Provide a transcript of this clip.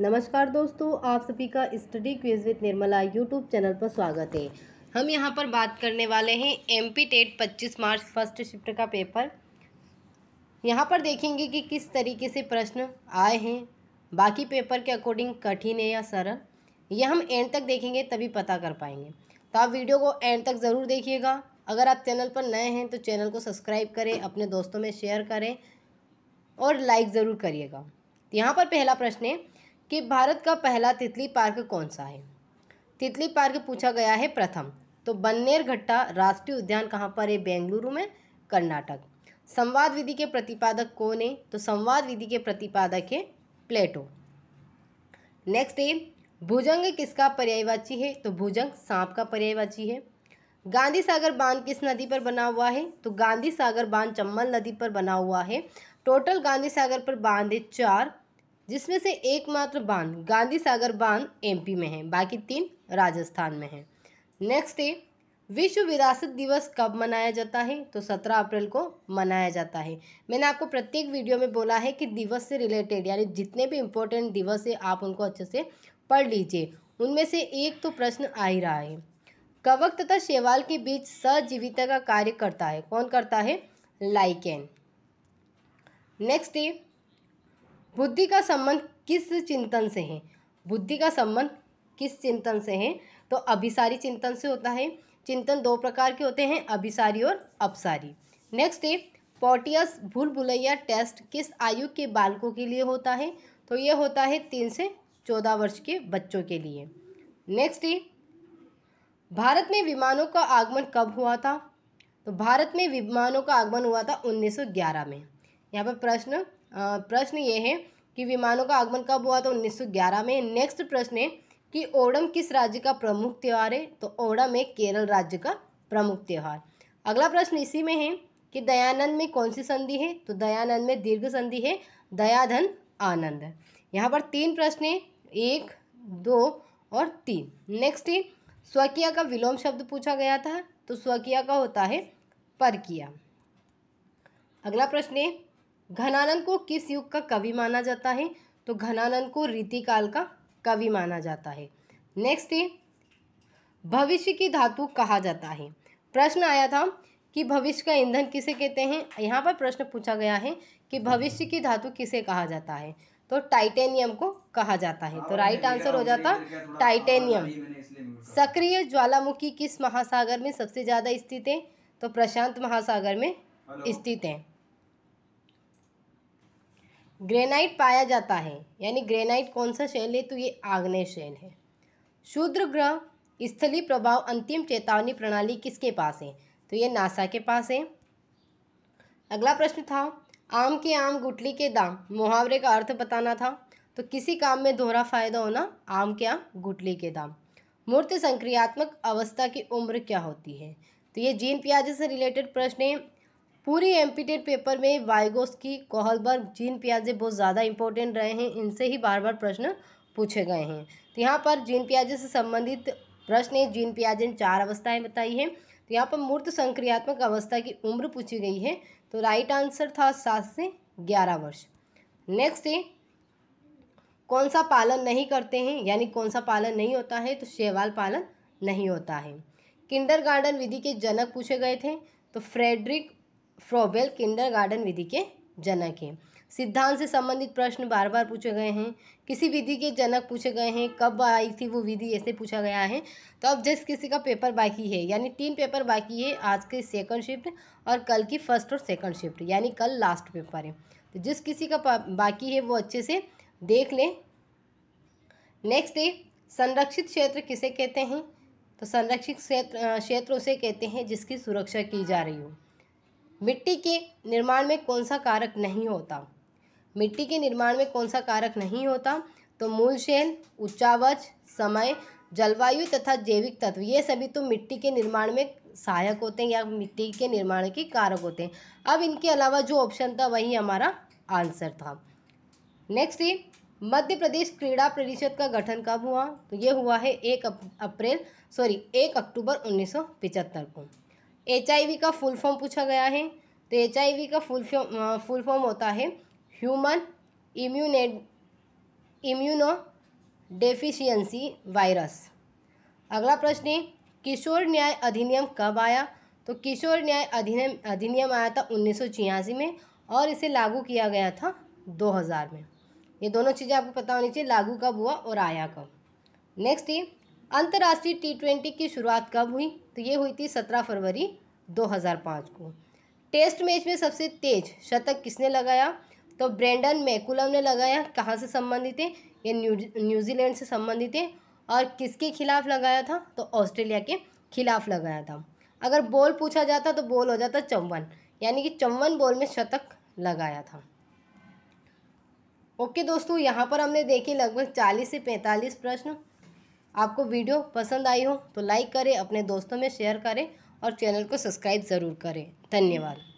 नमस्कार दोस्तों आप सभी का study quiz with Nirmala YouTube channel पर स्वागत है हम यहाँ पर बात करने वाले हैं एम पी टेट पच्चीस मार्च फर्स्ट शिफ्ट का पेपर यहाँ पर देखेंगे कि किस तरीके से प्रश्न आए हैं बाकी पेपर के अकॉर्डिंग कठिन है या सरल यह हम एंड तक देखेंगे तभी पता कर पाएंगे तो आप वीडियो को एंड तक ज़रूर देखिएगा अगर आप चैनल पर नए हैं तो चैनल को सब्सक्राइब करें अपने दोस्तों में शेयर करें और लाइक ज़रूर करिएगा तो यहाँ पर पहला प्रश्न है कि भारत का पहला तितली पार्क कौन सा है तितली पार्क पूछा गया है प्रथम तो बन्नेर घट्टा राष्ट्रीय उद्यान कहाँ पर है बेंगलुरु में कर्नाटक संवाद विधि के प्रतिपादक कौन है तो संवाद विधि के प्रतिपादक है प्लेटो नेक्स्ट है भुजंग किसका पर्यायवाची है तो भुजंग सांप का पर्यायवाची है गांधी सागर बांध किस नदी पर बना हुआ है तो गांधी सागर बांध चम्बल नदी पर बना हुआ है टोटल गांधी सागर पर बांध है चार जिसमें से एकमात्र बांध गांधी सागर बांध एमपी में है बाकी तीन राजस्थान में है नेक्स्ट है विश्व विरासत दिवस कब मनाया जाता है तो सत्रह अप्रैल को मनाया जाता है मैंने आपको प्रत्येक वीडियो में बोला है कि दिवस से रिलेटेड यानी जितने भी इम्पोर्टेंट दिवस है आप उनको अच्छे से पढ़ लीजिए उनमें से एक तो प्रश्न आ ही रहा है कवक तथा शेवाल के बीच सजीविता का कार्य करता है कौन करता है लाइकेन नेक्स्ट है बुद्धि का संबंध किस चिंतन से है बुद्धि का संबंध किस चिंतन से है तो अभिसारी चिंतन से होता है चिंतन दो प्रकार के होते हैं अभिसारी और अपसारी नेक्स्ट है पोटियस भूल भुलैया टेस्ट किस आयु के बालकों के लिए होता है तो ये होता है तीन से चौदह वर्ष के बच्चों के लिए नेक्स्ट है भारत में विमानों का आगमन कब हुआ था तो भारत में विमानों का आगमन हुआ था 1911 में यहाँ पर प्रश्न प्रश्न ये है कि विमानों का आगमन कब हुआ था उन्नीस में नेक्स्ट प्रश्न है कि ओडम किस राज्य का प्रमुख त्यौहार है तो ओड़म है केरल राज्य का प्रमुख त्यौहार अगला प्रश्न इसी में है कि दयानंद में कौन सी संधि है तो दयानंद में दीर्घ संधि है दयाधन आनंद यहाँ पर तीन प्रश्न है एक दो और तीन नेक्स्ट है स्वकीय का विलोम शब्द पूछा गया था तो स्वकीय का होता है परकिया अगला प्रश्न है घनानंद को किस युग का कवि माना जाता है तो घनानंद को रीतिकाल का कवि माना जाता है नेक्स्ट है भविष्य की धातु कहा जाता है प्रश्न आया था कि भविष्य का ईंधन किसे कहते हैं यहाँ पर प्रश्न पूछा गया है कि भविष्य की धातु किसे कहा जाता है तो टाइटेनियम को कहा जाता है तो राइट आंसर हो जाता टाइटेनियम सक्रिय ज्वालामुखी किस महासागर में सबसे ज़्यादा स्थित है तो प्रशांत महासागर में स्थित है ग्रेनाइट पाया जाता है यानी ग्रेनाइट कौन सा शैल है तो ये आग्नेय शैल है शूद्र ग्रह स्थली प्रभाव अंतिम चेतावनी प्रणाली किसके पास है तो ये नासा के पास है अगला प्रश्न था आम के आम गुटली के दाम मुहावरे का अर्थ बताना था तो किसी काम में दोहरा फायदा होना आम के आम गुटली के दाम मूर्त संक्रियात्मक अवस्था की उम्र क्या होती है तो ये जीन प्याजे से रिलेटेड प्रश्न है पूरी एम्पीटेड पेपर में वाइगोस्की कोहलबर्ग जीन पियाजे बहुत ज़्यादा इंपॉर्टेंट रहे हैं इनसे ही बार बार प्रश्न पूछे गए हैं तो यहाँ पर जीन पियाजे से संबंधित प्रश्न है जीन पियाजे ने चार अवस्थाएं बताई हैं तो यहाँ पर मूर्त संक्रियात्मक अवस्था की उम्र पूछी गई है तो राइट आंसर था सात से ग्यारह वर्ष नेक्स्ट है कौन सा पालन नहीं करते हैं यानी कौन सा पालन नहीं होता है तो शेवाल पालन नहीं होता है किंडर गार्डन विधि के जनक पूछे गए थे तो फ्रेडरिक फ्रॉबेल गार्डन विधि के जनक हैं सिद्धांत से संबंधित प्रश्न बार बार पूछे गए हैं किसी विधि के जनक पूछे गए हैं कब आई थी वो विधि ऐसे पूछा गया है तो अब जिस किसी का पेपर बाकी है यानी तीन पेपर बाकी है आज के सेकंड शिफ्ट और कल की फर्स्ट और सेकंड शिफ्ट यानी कल लास्ट पेपर है तो जिस किसी का बाकी है वो अच्छे से देख लें नेक्स्ट है संरक्षित क्षेत्र किसे कहते हैं तो संरक्षित क्षेत्र क्षेत्र उसे कहते हैं जिसकी सुरक्षा की जा रही हो मिट्टी के निर्माण में कौन सा कारक नहीं होता मिट्टी के निर्माण में कौन सा कारक नहीं होता तो मूल मूलशैल उच्चावच समय जलवायु तथा जैविक तत्व ये सभी तो मिट्टी के निर्माण में सहायक होते हैं या मिट्टी के निर्माण के कारक होते हैं अब इनके अलावा जो ऑप्शन था वही हमारा आंसर था नेक्स्ट है मध्य प्रदेश क्रीड़ा परिषद का गठन कब हुआ तो ये हुआ है एक अप्रैल सॉरी एक अक्टूबर उन्नीस को एच का फुल फॉर्म पूछा गया है तो एच का फुल फुल फॉर्म होता है human immune immuno deficiency virus अगला प्रश्न है किशोर न्याय अधिनियम कब आया तो किशोर न्याय अधिनियम अधिनियम आया था उन्नीस में और इसे लागू किया गया था 2000 में ये दोनों चीज़ें आपको पता होनी चाहिए लागू कब हुआ और आया कब नेक्स्ट है अंतर्राष्ट्रीय टी ट्वेंटी की शुरुआत कब हुई तो ये हुई थी सत्रह फरवरी दो हज़ार पाँच को टेस्ट मैच में सबसे तेज शतक किसने लगाया तो ब्रेंडन मैकुलम ने लगाया कहाँ से संबंधित है ये न्यूजीलैंड से संबंधित है और किसके खिलाफ लगाया था तो ऑस्ट्रेलिया के खिलाफ लगाया था अगर बॉल पूछा जाता तो बॉल हो जाता चौवन यानी कि चौवन बॉल में शतक लगाया था ओके दोस्तों यहाँ पर हमने देखे लगभग चालीस से पैंतालीस प्रश्न आपको वीडियो पसंद आई हो तो लाइक करें अपने दोस्तों में शेयर करें और चैनल को सब्सक्राइब ज़रूर करें धन्यवाद